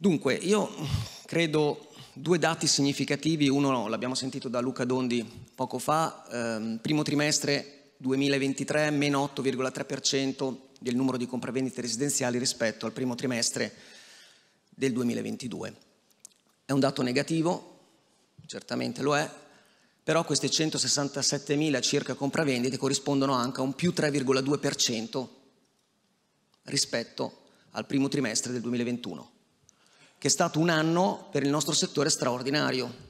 Dunque, io credo due dati significativi, uno l'abbiamo sentito da Luca Dondi poco fa, ehm, primo trimestre 2023 meno 8,3% del numero di compravendite residenziali rispetto al primo trimestre del 2022. È un dato negativo, certamente lo è, però queste 167.000 circa compravendite corrispondono anche a un più 3,2% rispetto al primo trimestre del 2021 che è stato un anno per il nostro settore straordinario,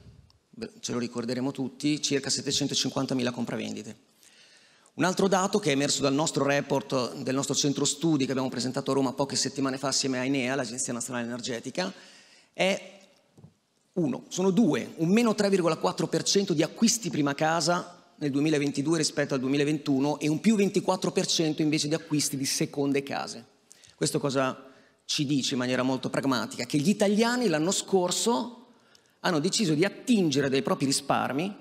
ce lo ricorderemo tutti, circa 750.000 compravendite. Un altro dato che è emerso dal nostro report del nostro centro studi che abbiamo presentato a Roma poche settimane fa assieme a INEA, l'Agenzia Nazionale Energetica, è uno, sono due, un meno 3,4% di acquisti prima casa nel 2022 rispetto al 2021 e un più 24% invece di acquisti di seconde case. Questo cosa ci dice in maniera molto pragmatica che gli italiani l'anno scorso hanno deciso di attingere dai propri risparmi,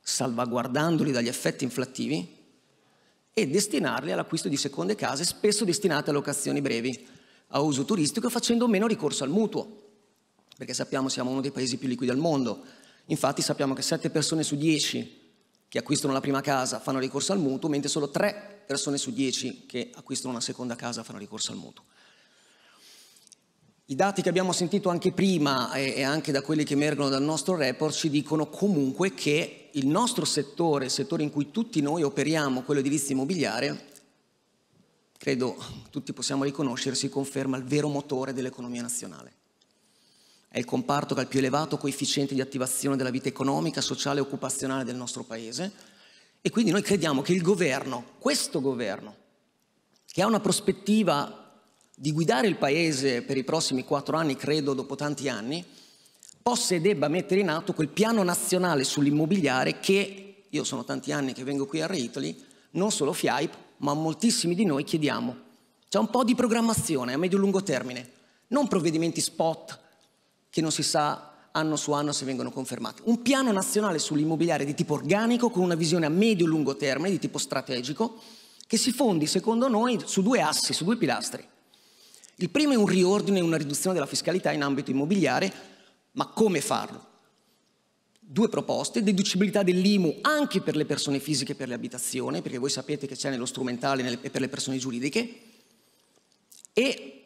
salvaguardandoli dagli effetti inflattivi, e destinarli all'acquisto di seconde case, spesso destinate a locazioni brevi, a uso turistico, facendo meno ricorso al mutuo, perché sappiamo siamo uno dei paesi più liquidi al mondo. Infatti sappiamo che 7 persone su 10 che acquistano la prima casa fanno ricorso al mutuo, mentre solo 3 persone su 10 che acquistano una seconda casa fanno ricorso al mutuo. I dati che abbiamo sentito anche prima e anche da quelli che emergono dal nostro report ci dicono comunque che il nostro settore, il settore in cui tutti noi operiamo, quello edilizio immobiliare, credo tutti possiamo riconoscere, si conferma il vero motore dell'economia nazionale. È il comparto che ha il più elevato coefficiente di attivazione della vita economica, sociale e occupazionale del nostro Paese e quindi noi crediamo che il governo, questo governo, che ha una prospettiva di guidare il Paese per i prossimi quattro anni, credo dopo tanti anni, possa e debba mettere in atto quel piano nazionale sull'immobiliare che, io sono tanti anni che vengo qui a Re non solo FIAIP, ma moltissimi di noi chiediamo. C'è un po' di programmazione a medio-lungo e termine, non provvedimenti spot che non si sa anno su anno se vengono confermati. Un piano nazionale sull'immobiliare di tipo organico con una visione a medio-lungo e termine, di tipo strategico, che si fondi, secondo noi, su due assi, su due pilastri. Il primo è un riordino e una riduzione della fiscalità in ambito immobiliare, ma come farlo? Due proposte, deducibilità dell'IMU anche per le persone fisiche e per le abitazioni, perché voi sapete che c'è nello strumentale e per le persone giuridiche, e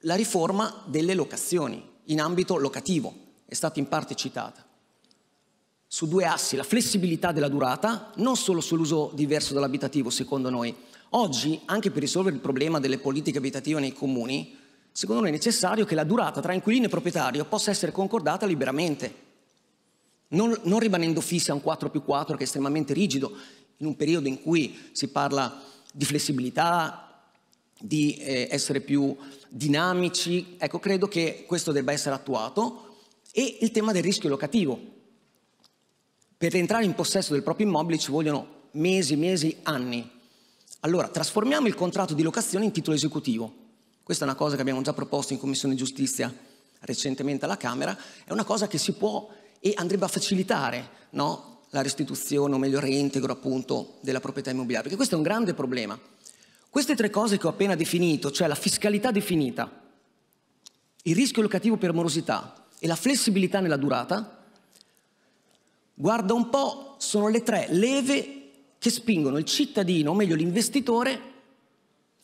la riforma delle locazioni in ambito locativo, è stata in parte citata su due assi, la flessibilità della durata, non solo sull'uso diverso dall'abitativo secondo noi, Oggi, anche per risolvere il problema delle politiche abitative nei comuni, secondo noi è necessario che la durata tra inquilino e proprietario possa essere concordata liberamente, non, non rimanendo fissa un 4 più 4 che è estremamente rigido, in un periodo in cui si parla di flessibilità, di eh, essere più dinamici, ecco, credo che questo debba essere attuato, e il tema del rischio locativo. Per entrare in possesso del proprio immobile ci vogliono mesi, mesi, anni, allora, trasformiamo il contratto di locazione in titolo esecutivo. Questa è una cosa che abbiamo già proposto in Commissione Giustizia recentemente alla Camera, è una cosa che si può e andrebbe a facilitare no? la restituzione o meglio il reintegro appunto della proprietà immobiliare, perché questo è un grande problema. Queste tre cose che ho appena definito, cioè la fiscalità definita, il rischio locativo per morosità e la flessibilità nella durata, guarda un po', sono le tre leve che spingono il cittadino, o meglio l'investitore,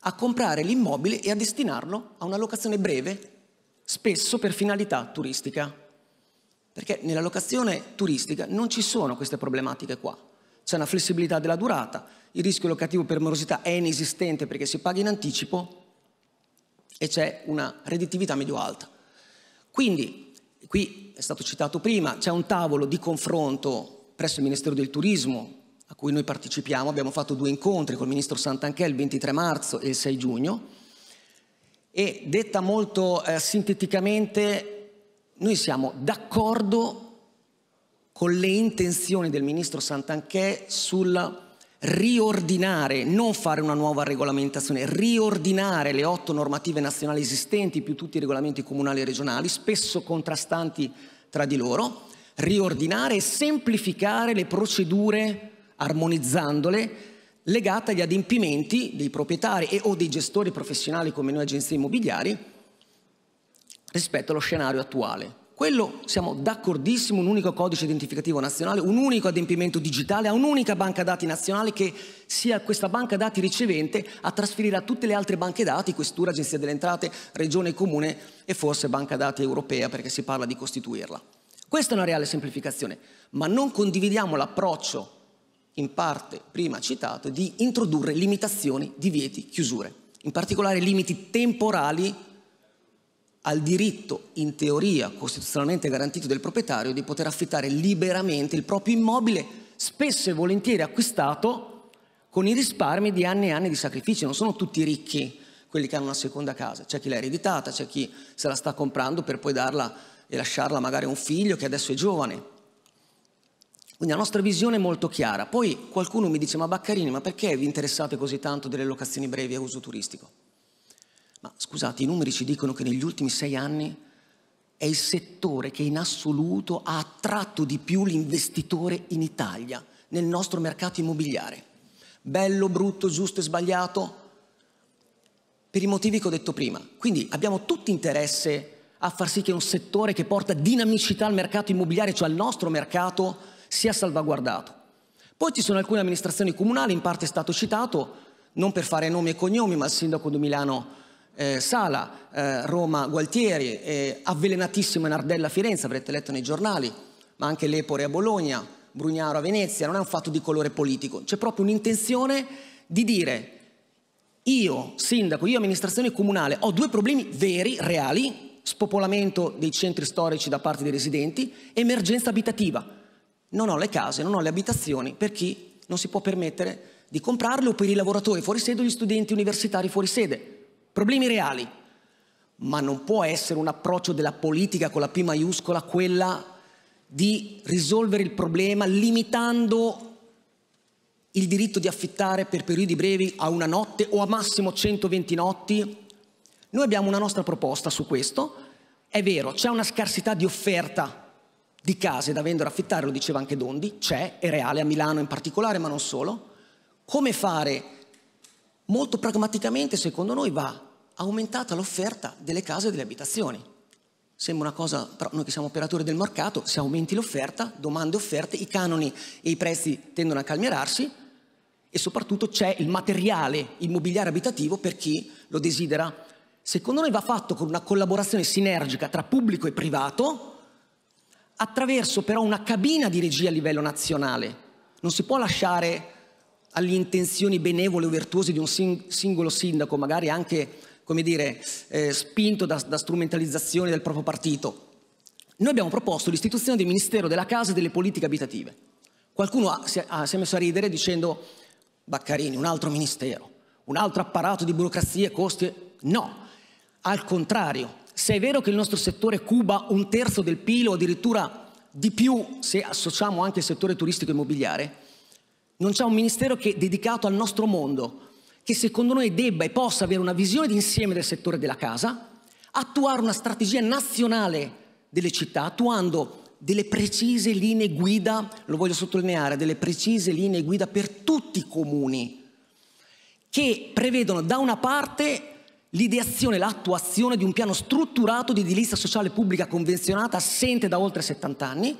a comprare l'immobile e a destinarlo a una locazione breve, spesso per finalità turistica. Perché nella locazione turistica non ci sono queste problematiche qua. C'è una flessibilità della durata, il rischio locativo per morosità è inesistente perché si paga in anticipo e c'è una redditività medio alta. Quindi, qui è stato citato prima, c'è un tavolo di confronto presso il Ministero del Turismo a cui noi partecipiamo, abbiamo fatto due incontri col ministro Santanchè il 23 marzo e il 6 giugno e detta molto eh, sinteticamente noi siamo d'accordo con le intenzioni del ministro Santanchè sul riordinare, non fare una nuova regolamentazione, riordinare le otto normative nazionali esistenti più tutti i regolamenti comunali e regionali, spesso contrastanti tra di loro, riordinare e semplificare le procedure armonizzandole, legata agli adempimenti dei proprietari e o dei gestori professionali come noi agenzie immobiliari rispetto allo scenario attuale. Quello siamo d'accordissimo, un unico codice identificativo nazionale, un unico adempimento digitale, a un'unica banca dati nazionale che sia questa banca dati ricevente a trasferire a tutte le altre banche dati, questura, agenzia delle entrate, regione, comune e forse banca dati europea perché si parla di costituirla. Questa è una reale semplificazione, ma non condividiamo l'approccio in parte prima citato, di introdurre limitazioni, divieti, chiusure, in particolare limiti temporali al diritto, in teoria costituzionalmente garantito del proprietario, di poter affittare liberamente il proprio immobile, spesso e volentieri acquistato con i risparmi di anni e anni di sacrifici. Non sono tutti ricchi quelli che hanno una seconda casa, c'è chi l'ha ereditata, c'è chi se la sta comprando per poi darla e lasciarla magari a un figlio che adesso è giovane. Quindi la nostra visione è molto chiara. Poi qualcuno mi dice, ma Baccarini, ma perché vi interessate così tanto delle locazioni brevi a uso turistico? Ma scusate, i numeri ci dicono che negli ultimi sei anni è il settore che in assoluto ha attratto di più l'investitore in Italia, nel nostro mercato immobiliare. Bello, brutto, giusto e sbagliato, per i motivi che ho detto prima. Quindi abbiamo tutti interesse a far sì che un settore che porta dinamicità al mercato immobiliare, cioè al nostro mercato, sia salvaguardato. Poi ci sono alcune amministrazioni comunali, in parte è stato citato, non per fare nomi e cognomi, ma il sindaco di Milano eh, Sala, eh, Roma Gualtieri, eh, avvelenatissimo in Ardella a Firenze, avrete letto nei giornali, ma anche Lepore a Bologna, Brugnaro a Venezia, non è un fatto di colore politico, c'è proprio un'intenzione di dire io sindaco, io amministrazione comunale ho due problemi veri, reali, spopolamento dei centri storici da parte dei residenti, emergenza abitativa non ho le case, non ho le abitazioni per chi non si può permettere di comprarle o per i lavoratori fuori sede o gli studenti universitari fuori sede. Problemi reali. Ma non può essere un approccio della politica con la P maiuscola quella di risolvere il problema limitando il diritto di affittare per periodi brevi a una notte o a massimo 120 notti. Noi abbiamo una nostra proposta su questo. È vero, c'è una scarsità di offerta di case da vendere, affittare, lo diceva anche Dondi, c'è, è reale a Milano in particolare, ma non solo. Come fare? Molto pragmaticamente, secondo noi, va aumentata l'offerta delle case e delle abitazioni. Sembra una cosa, però noi che siamo operatori del mercato, se aumenti l'offerta, domande e offerte, i canoni e i prezzi tendono a calmierarsi e soprattutto c'è il materiale immobiliare abitativo per chi lo desidera. Secondo noi va fatto con una collaborazione sinergica tra pubblico e privato, attraverso però una cabina di regia a livello nazionale. Non si può lasciare alle intenzioni benevole o virtuose di un sing- singolo sindaco, magari anche come dire, eh, spinto da, da strumentalizzazioni del proprio partito. Noi abbiamo proposto l'istituzione del Ministero della Casa e delle Politiche Abitative. Qualcuno ha, si, ha, si, è messo a ridere dicendo Baccarini, un altro ministero, un altro apparato di burocrazia e costi. No, al contrario, se è vero che il nostro settore cuba un terzo del PIL o addirittura di più se associamo anche il settore turistico immobiliare, non c'è un ministero che è dedicato al nostro mondo, che secondo noi debba e possa avere una visione d'insieme del settore della casa, attuare una strategia nazionale delle città, attuando delle precise linee guida, lo voglio sottolineare, delle precise linee guida per tutti i comuni, che prevedono da una parte l'ideazione l'attuazione di un piano strutturato di edilizia sociale pubblica convenzionata assente da oltre 70 anni,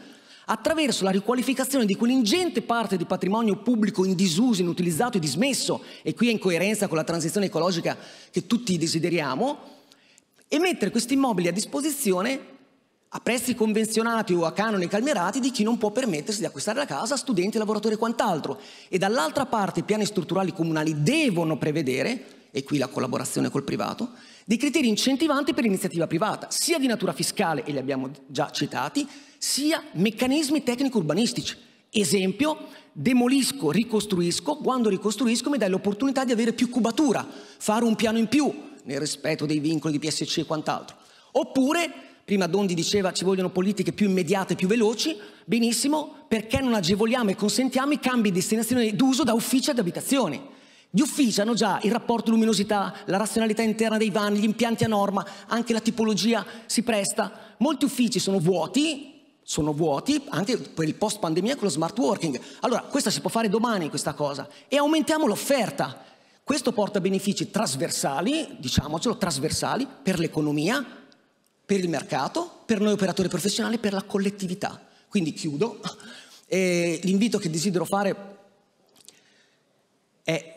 attraverso la riqualificazione di quell'ingente parte di patrimonio pubblico in disuso, inutilizzato e dismesso, e qui è in coerenza con la transizione ecologica che tutti desideriamo, e mettere questi immobili a disposizione a prezzi convenzionati o a canoni calmerati di chi non può permettersi di acquistare la casa, studenti, lavoratori e quant'altro. E dall'altra parte i piani strutturali comunali devono prevedere e qui la collaborazione col privato, dei criteri incentivanti per l'iniziativa privata, sia di natura fiscale, e li abbiamo già citati, sia meccanismi tecnico-urbanistici. Esempio, demolisco, ricostruisco, quando ricostruisco mi dai l'opportunità di avere più cubatura, fare un piano in più, nel rispetto dei vincoli di PSC e quant'altro. Oppure, prima Dondi diceva ci vogliono politiche più immediate, e più veloci, benissimo, perché non agevoliamo e consentiamo i cambi di destinazione d'uso da uffici ad abitazioni? Gli uffici hanno già il rapporto luminosità, la razionalità interna dei vani, gli impianti a norma, anche la tipologia si presta. Molti uffici sono vuoti, sono vuoti anche per il post pandemia con lo smart working. Allora, questa si può fare domani questa cosa e aumentiamo l'offerta. Questo porta benefici trasversali, diciamocelo, trasversali per l'economia, per il mercato, per noi operatori professionali, per la collettività. Quindi chiudo. E l'invito che desidero fare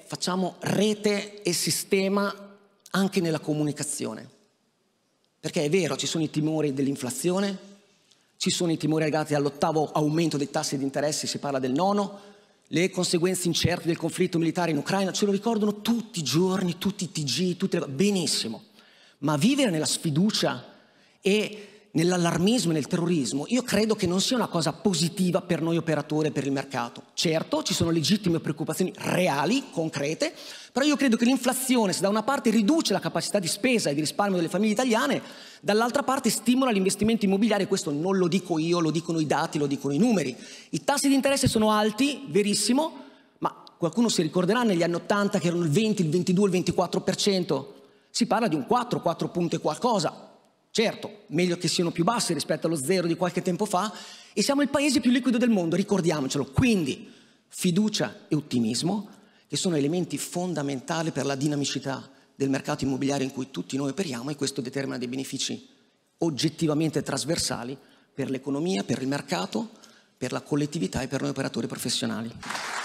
facciamo rete e sistema anche nella comunicazione. Perché è vero, ci sono i timori dell'inflazione, ci sono i timori legati all'ottavo aumento dei tassi di interesse, si parla del nono, le conseguenze incerte del conflitto militare in Ucraina, ce lo ricordano tutti i giorni, tutti i TG, tutte le... benissimo. Ma vivere nella sfiducia e nell'allarmismo e nel terrorismo, io credo che non sia una cosa positiva per noi operatori e per il mercato. Certo, ci sono legittime preoccupazioni reali, concrete, però io credo che l'inflazione, se da una parte riduce la capacità di spesa e di risparmio delle famiglie italiane, dall'altra parte stimola l'investimento immobiliare, questo non lo dico io, lo dicono i dati, lo dicono i numeri. I tassi di interesse sono alti, verissimo, ma qualcuno si ricorderà negli anni 80 che erano il 20, il 22, il 24%, si parla di un 4, 4 punti qualcosa Certo, meglio che siano più bassi rispetto allo zero di qualche tempo fa e siamo il paese più liquido del mondo, ricordiamocelo. Quindi fiducia e ottimismo, che sono elementi fondamentali per la dinamicità del mercato immobiliare in cui tutti noi operiamo e questo determina dei benefici oggettivamente trasversali per l'economia, per il mercato, per la collettività e per noi operatori professionali.